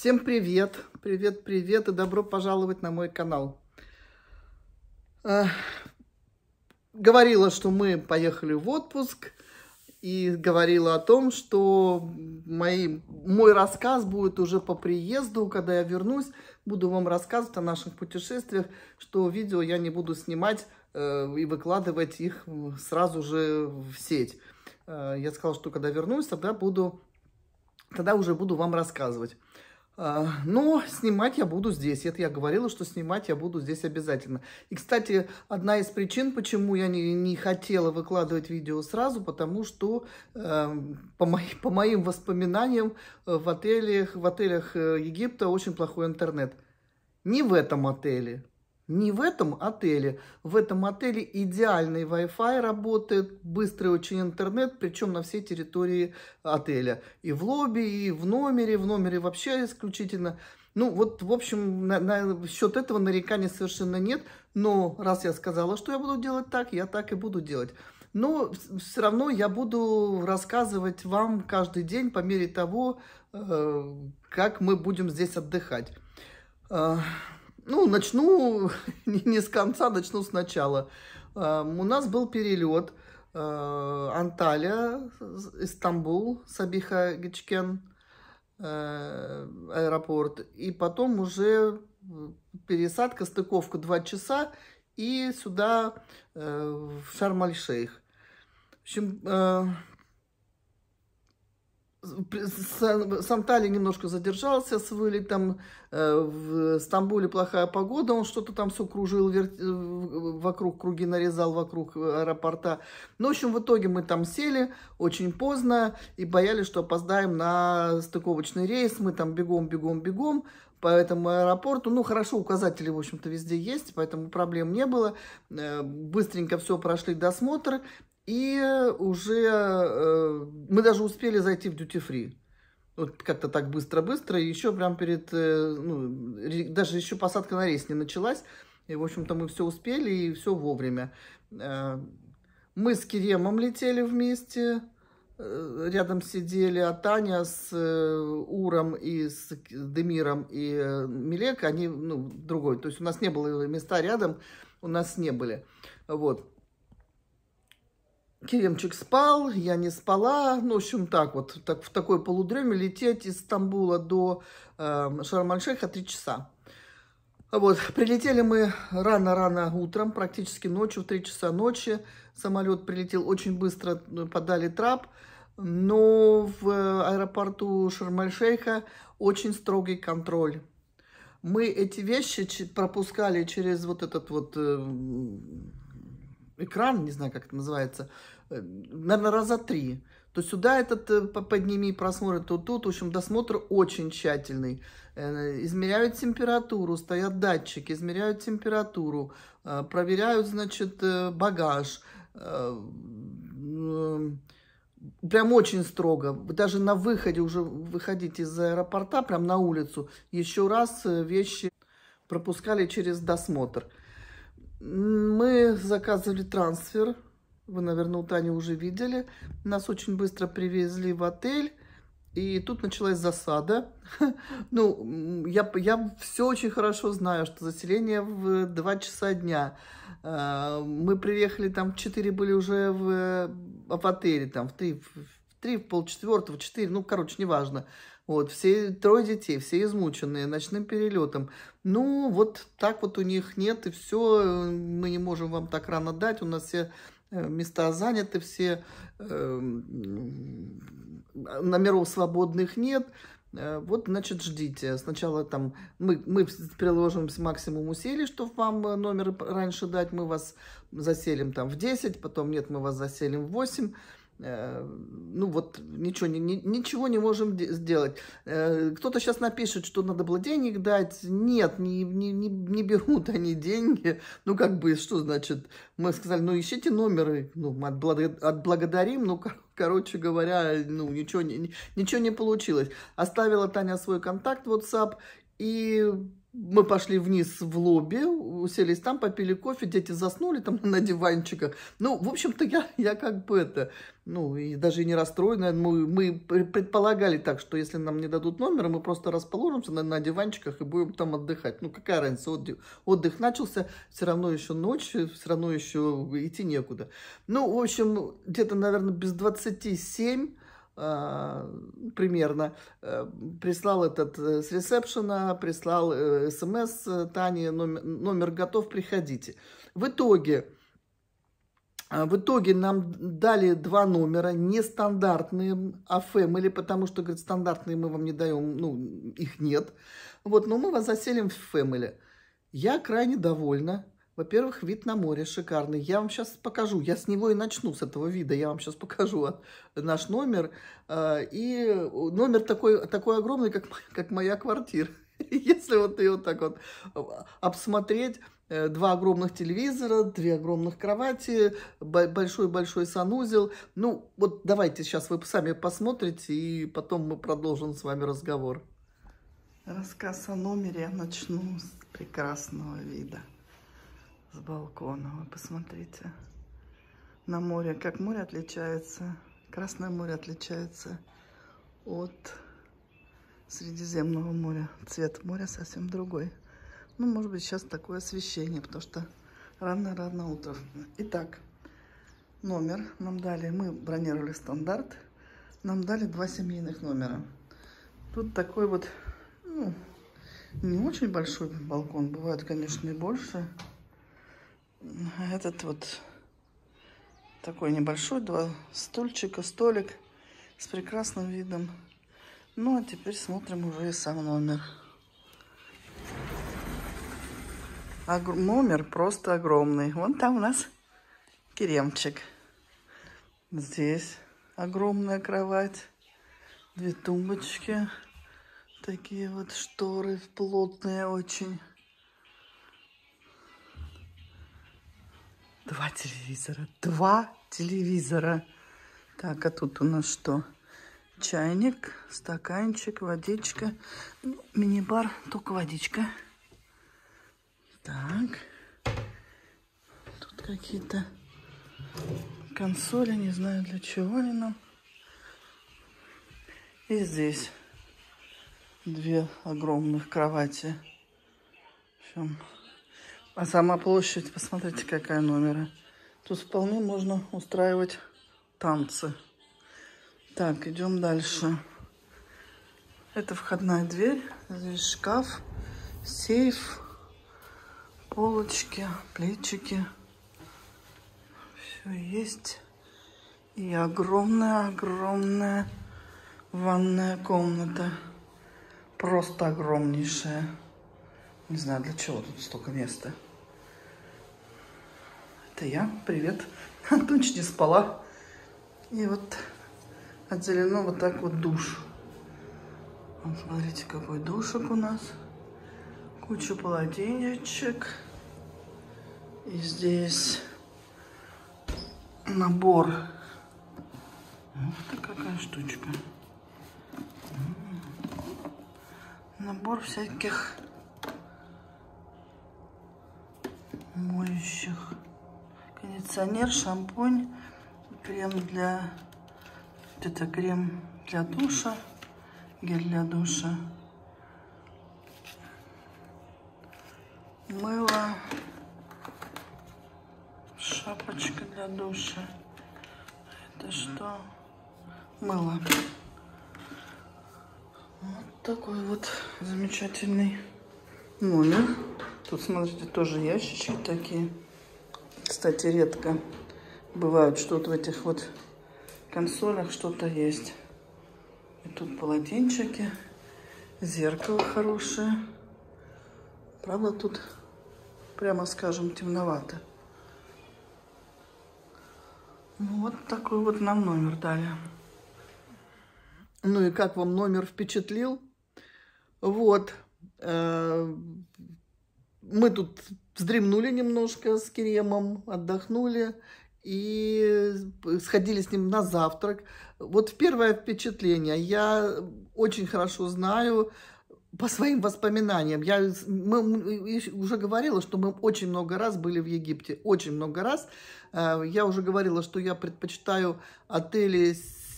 Всем привет, привет, привет и добро пожаловать на мой канал. Э, говорила, что мы поехали в отпуск и говорила о том, что мои, мой рассказ будет уже по приезду, когда я вернусь, буду вам рассказывать о наших путешествиях, что видео я не буду снимать э, и выкладывать их сразу же в сеть. Э, я сказала, что когда вернусь, тогда буду, тогда уже буду вам рассказывать. А, но снимать я буду здесь. Это я говорила, что снимать я буду здесь обязательно. И, кстати, одна из причин, почему я не, не хотела выкладывать видео сразу, потому что э, по, мои, по моим воспоминаниям э, в отелях, в отелях э, Египта очень плохой интернет. Не в этом отеле, не в этом отеле. В этом отеле идеальный Wi-Fi работает, быстрый очень интернет, причем на всей территории отеля. И в лобби, и в номере, в номере вообще исключительно. Ну вот, в общем, на, на счет этого нареканий совершенно нет. Но раз я сказала, что я буду делать так, я так и буду делать. Но все равно я буду рассказывать вам каждый день по мере того, э, как мы будем здесь отдыхать. Э, ну, начну не с конца, начну сначала. Эм, у нас был перелет э, Анталия, Истамбул, Сабиха Гичкен, э, аэропорт. И потом уже э, пересадка, стыковка 2 часа и сюда в Шарм-аль-Шейх. В общем, Самтали немножко задержался с вылетом, э, в Стамбуле плохая погода, он что-то там все кружил, э, вокруг круги нарезал, вокруг аэропорта. Ну, в общем, в итоге мы там сели очень поздно и боялись, что опоздаем на стыковочный рейс, мы там бегом, бегом, бегом по этому аэропорту. Ну, хорошо, указатели, в общем-то, везде есть, поэтому проблем не было. Э, быстренько все прошли досмотр. И э, уже э, мы даже успели зайти в duty free. Вот как-то так быстро-быстро. Еще прям перед... Э, ну, даже еще посадка на рейс не началась. И, в общем-то, мы все успели и все вовремя. Э, мы с Керемом летели вместе. Э, рядом сидели а Таня с э, Уром и с Демиром и э, Милек. Они, ну, другой. То есть у нас не было места рядом. У нас не были. Вот. Керемчик спал, я не спала. Ну, в общем, так вот, так, в такой полудреме лететь из Стамбула до э, эм, Шарманшеха три часа. Вот, прилетели мы рано-рано утром, практически ночью, в три часа ночи. Самолет прилетел очень быстро, э, подали трап. Но в э, аэропорту Шармальшейха очень строгий контроль. Мы эти вещи пропускали через вот этот вот эм, экран, не знаю, как это называется, э, наверное, раза три. То сюда этот э, подними просмотр, то тут. В общем, досмотр очень тщательный. Э, измеряют температуру, стоят датчики, измеряют температуру, проверяют, значит, багаж. Прям очень строго. Даже на выходе, уже выходить из аэропорта, прям на улицу, еще раз вещи пропускали через досмотр. Мы заказывали трансфер. Вы, наверное, у Тани уже видели. Нас очень быстро привезли в отель. И тут началась засада. Ну, я, я все очень хорошо знаю, что заселение в 2 часа дня. А, мы приехали там в 4, были уже в, в отеле, там в 3, в 3, в полчетвертого, в 4, ну, короче, неважно. Вот, все трое детей, все измученные ночным перелетом. Ну, вот так вот у них нет, и все, э, мы не можем вам так рано дать, у нас все э, места заняты, все э, номеров свободных нет. Э, вот, значит, ждите. Сначала там мы, мы приложим максимум усилий, чтобы вам номер раньше дать. Мы вас заселим там в 10, потом нет, мы вас заселим в 8. Э, ну вот ничего не, ничего не можем сделать. Э, кто-то сейчас напишет, что надо было денег дать. Нет, не, не, не, не берут они деньги. Ну как бы, что значит? Мы сказали, ну ищите номеры, ну отблагодарим, ну как короче говоря, ну, ничего ничего не получилось. Оставила Таня свой контакт WhatsApp и мы пошли вниз в лобби, уселись там, попили кофе, дети заснули там на диванчиках. Ну, в общем-то, я, я как бы это, ну, и даже не расстроена. Мы, мы предполагали так, что если нам не дадут номер, мы просто расположимся на, на диванчиках и будем там отдыхать. Ну, какая разница, отдых, отдых начался, все равно еще ночь, все равно еще идти некуда. Ну, в общем, где-то, наверное, без 27 а, примерно, э, прислал этот э, с ресепшена, прислал э, смс Тане, номер, номер готов, приходите. В итоге, а, в итоге нам дали два номера, нестандартные АФМ, эм или потому что, говорит, стандартные мы вам не даем, ну, их нет. Вот, но мы вас заселим в Фэмили. Я крайне довольна. Во-первых, вид на море шикарный. Я вам сейчас покажу. Я с него и начну, с этого вида. Я вам сейчас покажу наш номер. А, и номер такой, такой огромный, как, как моя квартира. Если вот ее вот так вот а, обсмотреть, э, два огромных телевизора, две огромных кровати, большой-большой санузел. Ну, вот давайте сейчас вы сами посмотрите, и потом мы продолжим с вами разговор. Рассказ о номере я начну с прекрасного вида с балкона. Вы посмотрите на море, как море отличается. Красное море отличается от Средиземного моря. Цвет моря совсем другой. Ну, может быть, сейчас такое освещение, потому что рано-рано утро. Итак, номер нам дали. Мы бронировали стандарт. Нам дали два семейных номера. Тут такой вот, ну, не очень большой балкон. Бывают, конечно, и больше этот вот такой небольшой, два стульчика, столик с прекрасным видом. Ну, а теперь смотрим уже сам номер. Огр номер просто огромный. Вон там у нас керемчик. Здесь огромная кровать, две тумбочки, такие вот шторы плотные очень. Два телевизора. Два телевизора. Так, а тут у нас что? Чайник, стаканчик, водичка. Ну, мини-бар, только водичка. Так. Тут какие-то консоли, не знаю для чего они нам. И здесь две огромных кровати. В общем, а сама площадь, посмотрите, какая номера. Тут вполне можно устраивать танцы. Так, идем дальше. Это входная дверь. Здесь шкаф, сейф, полочки, плечики. Все есть. И огромная-огромная ванная комната. Просто огромнейшая. Не знаю, для чего тут столько места. Это я. Привет. Ночь не спала. И вот отделено вот так вот душ. Вот смотрите, какой душек у нас. Куча полотенечек. И здесь набор. Вот это штучка. Набор всяких моющих. Кондиционер, шампунь, крем для... это крем для душа, гель для душа. Мыло, шапочка для душа. Это что? Мыло. Вот такой вот замечательный номер. Тут, смотрите, тоже ящички такие. Кстати, редко бывают, что вот в этих вот консолях что-то есть. И тут полотенчики, зеркало хорошее. Правда, тут, прямо скажем, темновато. Ну, вот такой вот нам номер дали. Ну и как вам номер впечатлил? Вот. Э, мы тут вздремнули немножко с Керемом, отдохнули и сходили с ним на завтрак. Вот первое впечатление. Я очень хорошо знаю по своим воспоминаниям. Я мы, уже говорила, что мы очень много раз были в Египте. Очень много раз. Э, я уже говорила, что я предпочитаю отели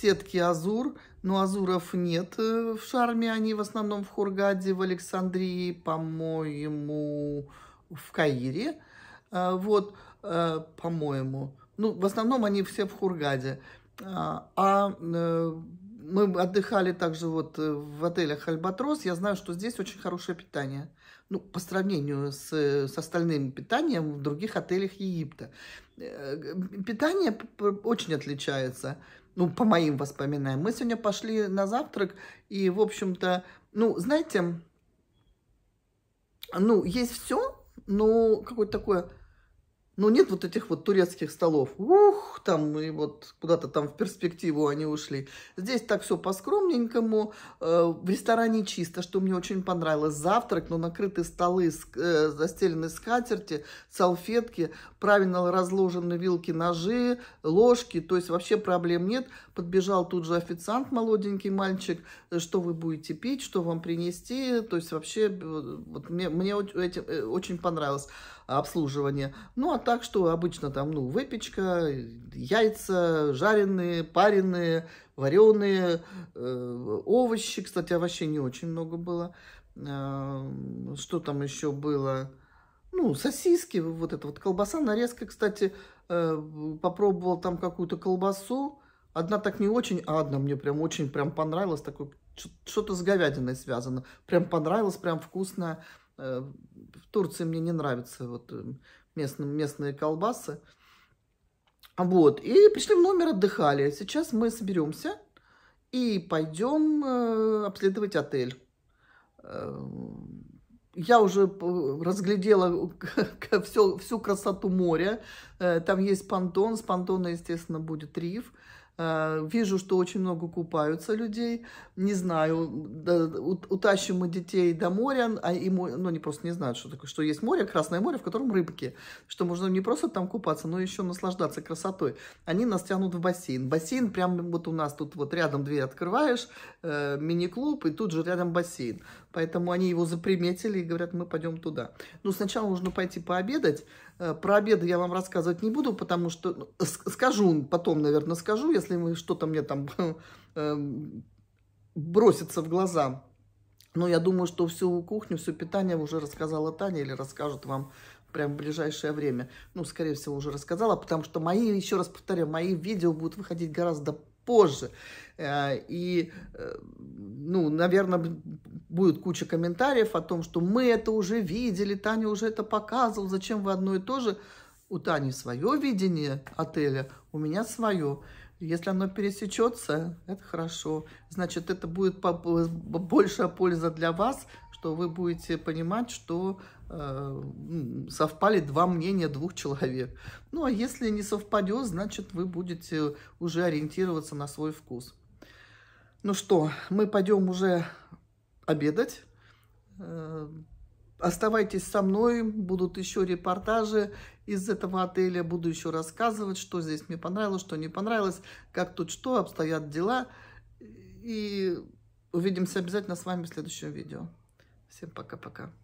сетки «Азур», ну, Азуров нет э, в Шарме, они в основном в Хургаде, в Александрии, по-моему, в Каире. А, вот, э, по-моему. Ну, в основном они все в Хургаде. А, а э, мы отдыхали также вот в отелях «Альбатрос». Я знаю, что здесь очень хорошее питание. Ну, по сравнению с, с остальным питанием в других отелях Египта. Питание очень отличается ну, по моим воспоминаниям. Мы сегодня пошли на завтрак, и, в общем-то, ну, знаете, ну, есть все, но какое-то такое ну, нет вот этих вот турецких столов. Ух, там и вот куда-то там в перспективу они ушли. Здесь так все по-скромненькому. Э, в ресторане чисто, что мне очень понравилось. Завтрак, но накрыты столы, э, застелены скатерти, салфетки, правильно разложены вилки, ножи, ложки. То есть вообще проблем нет. Подбежал тут же официант, молоденький мальчик. Э, что вы будете пить, что вам принести. То есть вообще вот мне, мне этим, очень понравилось обслуживание. Ну, а так что обычно там, ну, выпечка, яйца жареные, пареные, вареные, э, овощи, кстати, овощей не очень много было. Э, что там еще было? Ну, сосиски, вот это вот колбаса, нарезка, кстати, э, попробовал там какую-то колбасу. Одна так не очень, а одна мне прям очень прям понравилась, такой что-то с говядиной связано. Прям понравилось, прям вкусно. Э, в Турции мне не нравится вот эм, местные, местные колбасы. Вот, и пришли в номер, отдыхали. Сейчас мы соберемся и пойдем э, обследовать отель. Э, я уже разглядела всю, всю красоту моря. Э, там есть понтон, с понтона, естественно, будет риф. А, вижу, что очень много купаются людей. Не знаю, утащим мы детей до моря, а и, ну, они просто не знают, что такое, что есть море, Красное море, в котором рыбки, что можно не просто там купаться, но еще наслаждаться красотой. Они нас тянут в бассейн. Бассейн прям вот у нас тут вот рядом дверь открываешь, э, мини-клуб, и тут же рядом бассейн. Поэтому они его заприметили и говорят, мы пойдем туда. Но ну, сначала нужно пойти пообедать. Э, про обеды я вам рассказывать не буду, потому что... Ну, скажу, потом, наверное, скажу, если что-то мне там эм, бросится в глаза. Но я думаю, что всю кухню, все питание уже рассказала Таня или расскажут вам прям в ближайшее время. Ну, скорее всего, уже рассказала, потому что мои, еще раз повторяю, мои видео будут выходить гораздо позже. Э, и, э, ну, наверное, будет куча комментариев о том, что мы это уже видели, Таня уже это показывал, зачем вы одно и то же. У Тани свое видение отеля, у меня свое. Если оно пересечется, это хорошо. Значит, это будет большая польза для вас, что вы будете понимать, что э, совпали два мнения двух человек. Ну, а если не совпадет, значит, вы будете уже ориентироваться на свой вкус. Ну что, мы пойдем уже обедать. Э, оставайтесь со мной, будут еще репортажи из этого отеля, буду еще рассказывать, что здесь мне понравилось, что не понравилось, как тут что, обстоят дела. И увидимся обязательно с вами в следующем видео. Всем пока-пока.